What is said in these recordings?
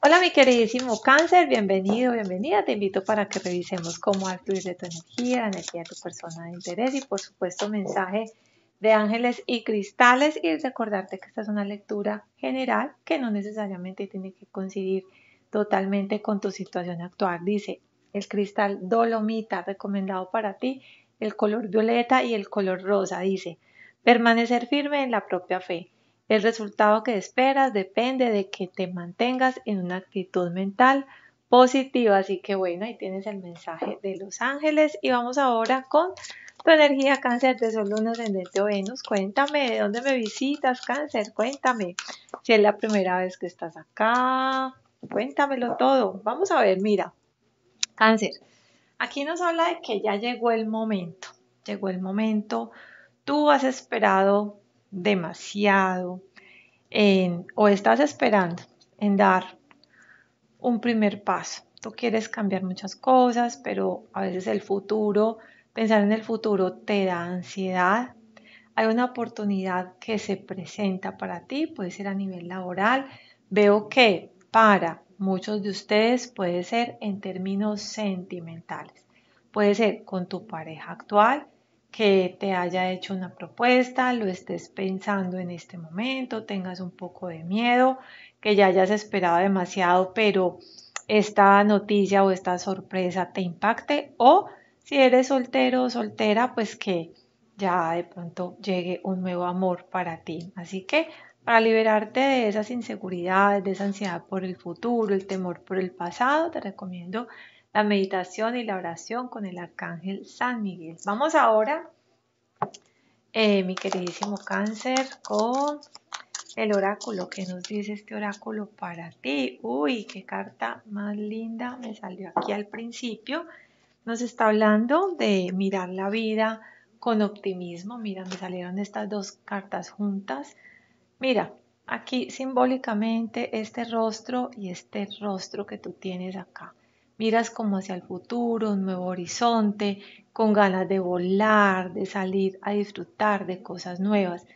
Hola mi queridísimo cáncer, bienvenido, bienvenida. Te invito para que revisemos cómo actuar de tu energía, la energía de tu persona de interés y por supuesto mensaje de ángeles y cristales y recordarte que esta es una lectura general que no necesariamente tiene que coincidir totalmente con tu situación actual. Dice el cristal dolomita recomendado para ti, el color violeta y el color rosa. Dice permanecer firme en la propia fe el resultado que esperas depende de que te mantengas en una actitud mental positiva. Así que bueno, ahí tienes el mensaje de los ángeles y vamos ahora con tu energía cáncer de sol, luna, ascendente o Venus. Cuéntame de dónde me visitas cáncer, cuéntame si es la primera vez que estás acá, cuéntamelo todo. Vamos a ver, mira, cáncer. Aquí nos habla de que ya llegó el momento, llegó el momento, tú has esperado demasiado o estás esperando en dar un primer paso. Tú quieres cambiar muchas cosas, pero a veces el futuro, pensar en el futuro te da ansiedad. Hay una oportunidad que se presenta para ti, puede ser a nivel laboral. Veo que para muchos de ustedes puede ser en términos sentimentales, puede ser con tu pareja actual, que te haya hecho una propuesta, lo estés pensando en este momento, tengas un poco de miedo, que ya hayas esperado demasiado, pero esta noticia o esta sorpresa te impacte o si eres soltero o soltera, pues que ya de pronto llegue un nuevo amor para ti. Así que para liberarte de esas inseguridades, de esa ansiedad por el futuro, el temor por el pasado, te recomiendo la meditación y la oración con el arcángel San Miguel. Vamos ahora, eh, mi queridísimo cáncer, con el oráculo. ¿Qué nos dice este oráculo para ti? Uy, qué carta más linda me salió aquí al principio. Nos está hablando de mirar la vida con optimismo. Mira, me salieron estas dos cartas juntas. Mira, aquí simbólicamente este rostro y este rostro que tú tienes acá miras como hacia el futuro, un nuevo horizonte, con ganas de volar, de salir a disfrutar de cosas nuevas.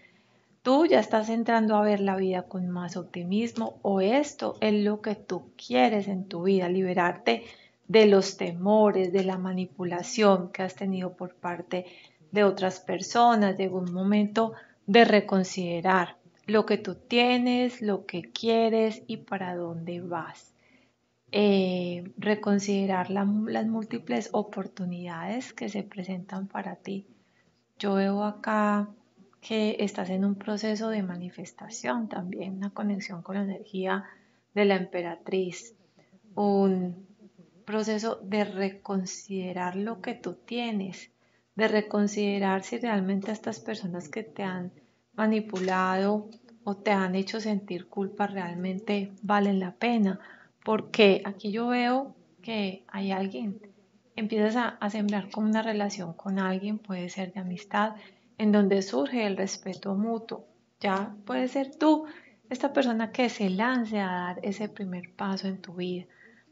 Tú ya estás entrando a ver la vida con más optimismo o esto es lo que tú quieres en tu vida, liberarte de los temores, de la manipulación que has tenido por parte de otras personas. de un momento de reconsiderar lo que tú tienes, lo que quieres y para dónde vas. Eh, reconsiderar las múltiples oportunidades que se presentan para ti. Yo veo acá que estás en un proceso de manifestación también, una conexión con la energía de la emperatriz, un proceso de reconsiderar lo que tú tienes, de reconsiderar si realmente estas personas que te han manipulado o te han hecho sentir culpa realmente valen la pena porque aquí yo veo que hay alguien, empiezas a, sembrar como una relación con alguien, puede ser de amistad, en donde surge el respeto mutuo. Ya puede ser tú esta persona que se lance a dar ese primer paso en tu vida.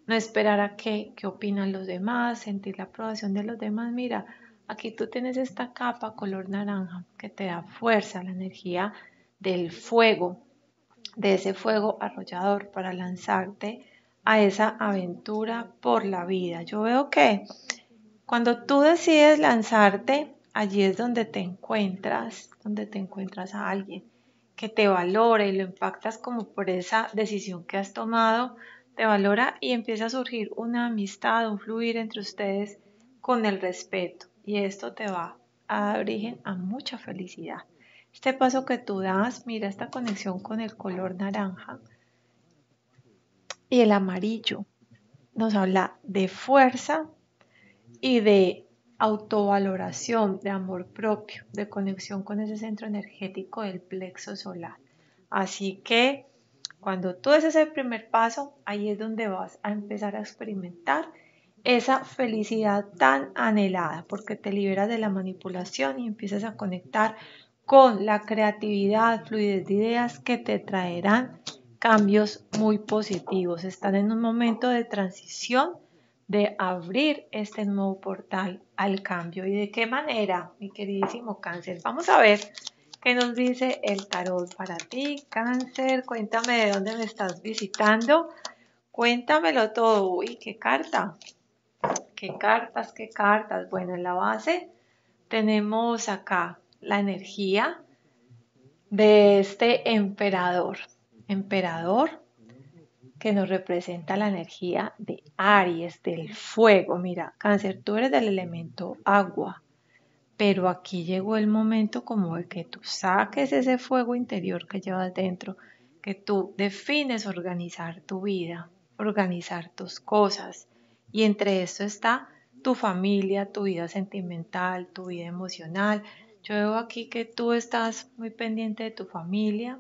No esperar a que qué opinan los demás, sentir la aprobación de los demás. Mira, aquí tú tienes esta capa color naranja que te da fuerza, la energía del fuego, de ese fuego arrollador para lanzarte a esa aventura por la vida. Yo veo que cuando tú decides lanzarte, allí es donde te encuentras, donde te encuentras a alguien que te valora y lo impactas como por esa decisión que has tomado, te valora y empieza a surgir una amistad, un fluir entre ustedes con el respeto. Y esto te va a dar origen a mucha felicidad. Este paso que tú das, mira esta conexión con el color naranja, y el amarillo nos habla de fuerza y de autovaloración, de amor propio, de conexión con ese centro energético del plexo solar. Así que cuando tú haces el primer paso, ahí es donde vas a empezar a experimentar esa felicidad tan anhelada, porque te liberas de la manipulación y empiezas a conectar con la creatividad, fluidez de ideas que te traerán cambios muy positivos. Están en un momento de transición de abrir este nuevo portal al cambio. ¿Y de qué manera, mi queridísimo cáncer? Vamos a ver qué nos dice el tarot para ti, cáncer. Cuéntame de dónde me estás visitando. Cuéntamelo todo. Uy, qué carta. Qué cartas, qué cartas. Bueno, en la base tenemos acá la energía de este emperador emperador que nos representa la energía de Aries, del fuego. Mira, cáncer, tú eres del elemento agua, pero aquí llegó el momento como de que tú saques ese fuego interior que llevas dentro, que tú defines organizar tu vida, organizar tus cosas. Y entre eso está tu familia, tu vida sentimental, tu vida emocional. Yo veo aquí que tú estás muy pendiente de tu familia,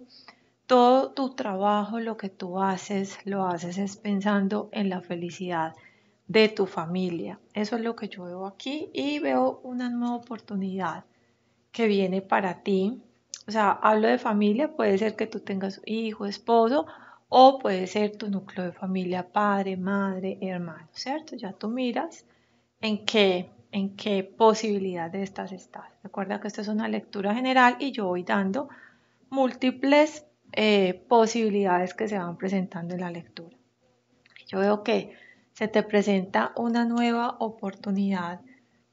todo tu trabajo, lo que tú haces, lo haces es pensando en la felicidad de tu familia. Eso es lo que yo veo aquí y veo una nueva oportunidad que viene para ti. O sea, hablo de familia, puede ser que tú tengas hijo, esposo o puede ser tu núcleo de familia, padre, madre, hermano, ¿cierto? Ya tú miras en qué en qué posibilidad de estas estás. Recuerda que esta es una lectura general y yo voy dando múltiples eh, posibilidades que se van presentando en la lectura. Yo veo que se te presenta una nueva oportunidad,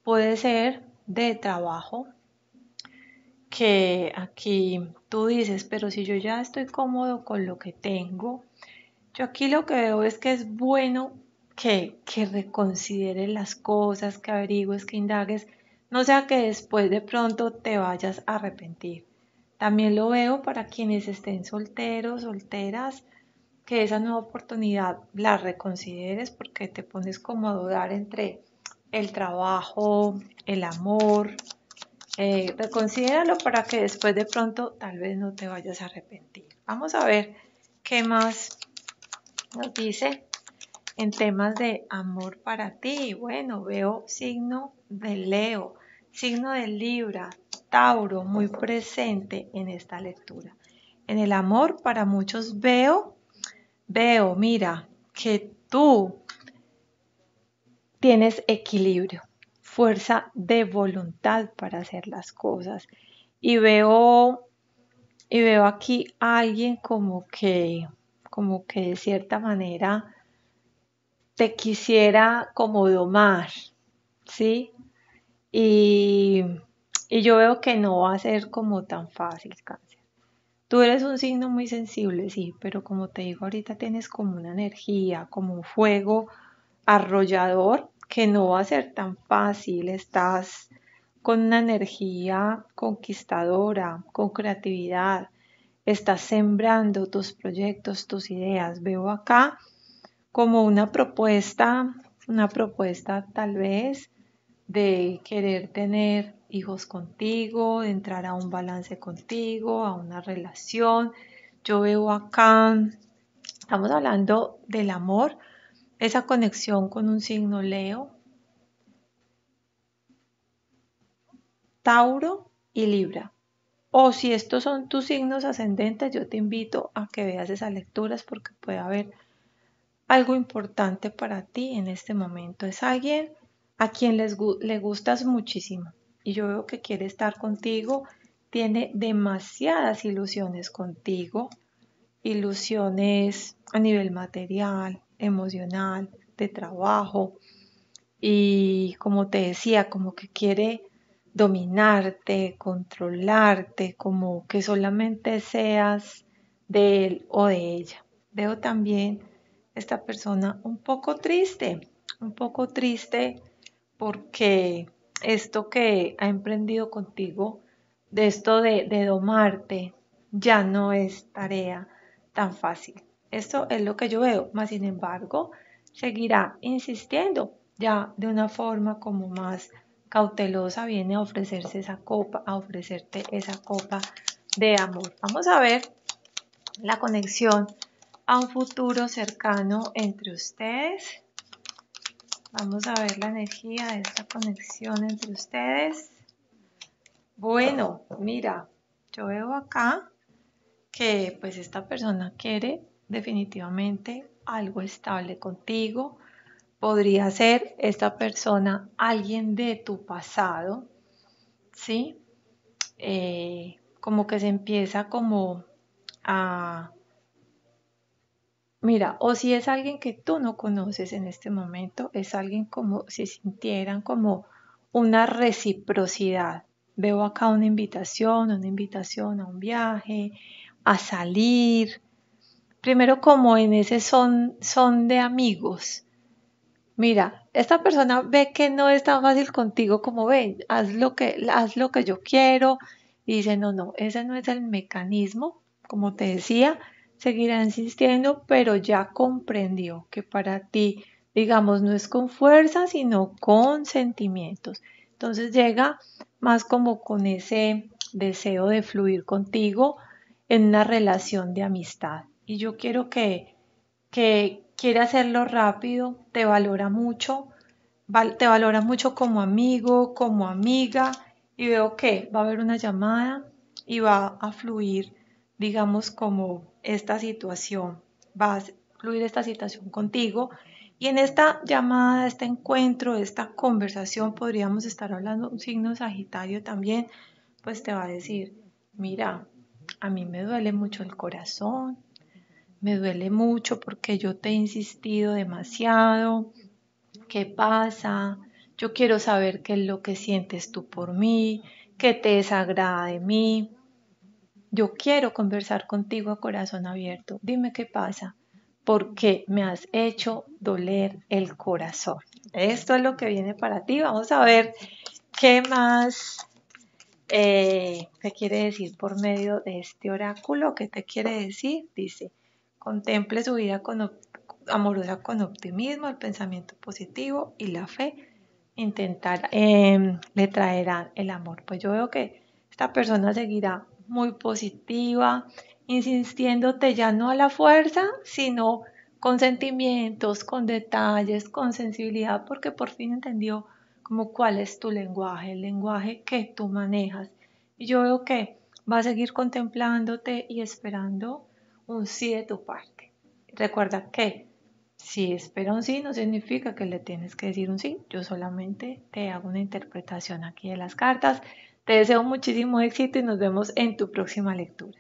puede ser de trabajo, que aquí tú dices, pero si yo ya estoy cómodo con lo que tengo, yo aquí lo que veo es que es bueno que, que reconsideres las cosas, que averigües, que indagues, no sea que después de pronto te vayas a arrepentir. También lo veo para quienes estén solteros, solteras, que esa nueva oportunidad la reconsideres porque te pones como a dudar entre el trabajo, el amor. Eh, reconsidéralo para que después de pronto tal vez no te vayas a arrepentir. Vamos a ver qué más nos dice en temas de amor para ti. Bueno, veo signo de Leo, signo de Libra, Tauro muy presente en esta lectura. En el amor para muchos veo, veo, mira, que tú tienes equilibrio, fuerza de voluntad para hacer las cosas. Y veo, y veo aquí a alguien como que, como que de cierta manera te quisiera como domar, ¿sí? Y y yo veo que no va a ser como tan fácil, cáncer. Tú eres un signo muy sensible, sí, pero como te digo, ahorita tienes como una energía, como un fuego arrollador que no va a ser tan fácil. Estás con una energía conquistadora, con creatividad. Estás sembrando tus proyectos, tus ideas. Veo acá como una propuesta, una propuesta tal vez de querer tener hijos contigo, de entrar a un balance contigo, a una relación. Yo veo acá, estamos hablando del amor, esa conexión con un signo Leo, Tauro y Libra. O si estos son tus signos ascendentes, yo te invito a que veas esas lecturas porque puede haber algo importante para ti en este momento. Es alguien a quien les le gustas muchísimo y yo veo que quiere estar contigo, tiene demasiadas ilusiones contigo, ilusiones a nivel material, emocional, de trabajo y como te decía, como que quiere dominarte, controlarte, como que solamente seas de él o de ella. Veo también esta persona un poco triste, un poco triste porque esto que ha emprendido contigo, de esto de, domarte, ya no es tarea tan fácil. Esto es lo que yo veo, más sin embargo, seguirá insistiendo ya de una forma como más cautelosa viene a ofrecerse esa copa, a ofrecerte esa copa de amor. Vamos a ver la conexión a un futuro cercano entre ustedes Vamos a ver la energía de esta conexión entre ustedes. Bueno, mira, yo veo acá que pues esta persona quiere definitivamente algo estable contigo. Podría ser esta persona alguien de tu pasado, ¿sí? Eh, como que se empieza como a Mira, o si es alguien que tú no conoces en este momento, es alguien como si sintieran como una reciprocidad. Veo acá una invitación, una invitación a un viaje, a salir. Primero como en ese son, son de amigos. Mira, esta persona ve que no es tan fácil contigo como ven, haz lo que, haz lo que yo quiero. dice, no, no, ese no es el mecanismo, como te decía seguirá insistiendo, pero ya comprendió que para ti, digamos, no es con fuerza, sino con sentimientos. Entonces llega más como con ese deseo de fluir contigo en una relación de amistad. Y yo quiero que, que quiere hacerlo rápido, te valora mucho, te valora mucho como amigo, como amiga, y veo que va a haber una llamada y va a fluir digamos, como esta situación, va a incluir esta situación contigo. Y en esta llamada, este encuentro, esta conversación, podríamos estar hablando, un signo Sagitario también, pues te va a decir, mira, a mí me duele mucho el corazón, me duele mucho porque yo te he insistido demasiado, ¿qué pasa? Yo quiero saber qué es lo que sientes tú por mí, qué te desagrada de mí yo quiero conversar contigo a corazón abierto, dime qué pasa, porque me has hecho doler el corazón. Esto es lo que viene para ti, vamos a ver qué más eh, te quiere decir por medio de este oráculo, qué te quiere decir, dice, contemple su vida amorosa con optimismo, el pensamiento positivo y la fe, intentar, em, le traerán el amor. Pues yo veo que esta persona seguirá muy positiva, insistiéndote ya no a la fuerza, sino con sentimientos, con detalles, con sensibilidad, porque por fin entendió como cuál es tu lenguaje, el lenguaje que tú manejas. Y yo veo que va a seguir contemplándote y esperando un sí de tu parte. Recuerda que si espera un sí no significa que le tienes que decir un sí, yo solamente te hago una interpretación aquí de las cartas te deseo muchísimo éxito y nos vemos en tu próxima lectura.